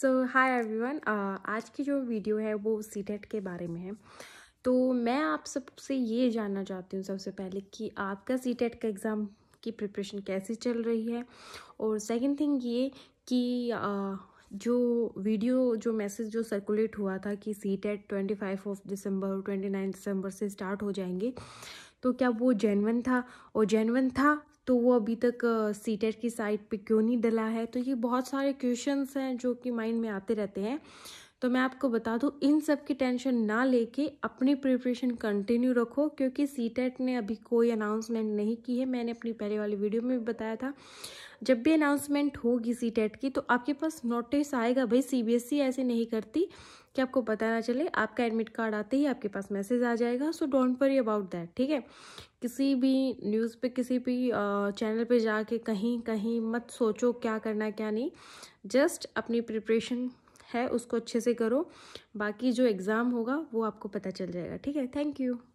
सो hi everyone आज की जो वीडियो है वो सी e के बारे में है तो मैं आप सबसे ये जानना चाहती हूँ सबसे पहले कि आपका सी e का एग्ज़ाम की प्रिपरेशन कैसी चल रही है और सेकंड थिंग ये कि आ, uh, जो वीडियो जो मैसेज जो सर्कुलेट हुआ था कि C TET twenty five of December twenty nine December से स्टार्ट हो जाएंगे तो क्या वो जेनवन था और जेनवन था तो वो अभी तक सीटेट की साइड पे क्यों नहीं डला है तो ये बहुत सारे क्वेश्चंस हैं जो कि माइंड में आते रहते हैं तो मैं आपको बता दूं इन सब की टेंशन ना लेके अपनी प्रिपरेशन कंटिन्यू रखो क्योंकि सी टेट e ने अभी कोई अनाउंसमेंट नहीं की है मैंने अपनी पहले वाली वीडियो में भी बताया था जब भी अनाउंसमेंट होगी सी टेट e की तो आपके पास नोटिस आएगा भाई सीबीएसई e ऐसे नहीं करती कि आपको पता ना चले आपका एडमिट कार्ड आते ही आपके पास मैसेज आ जाएगा so don't worry about that ठीक है किसी भी न्यूज़ पे किसी भी चैनल पे जाके कहीं कहीं मत सोचो क्या करना है क्या नहीं जस्ट अपनी प्रिपरेशन है उसको अच्छे से करो बाकी जो एग्ज़ाम होगा वो आपको पता चल जाएगा ठीक है थैंक यू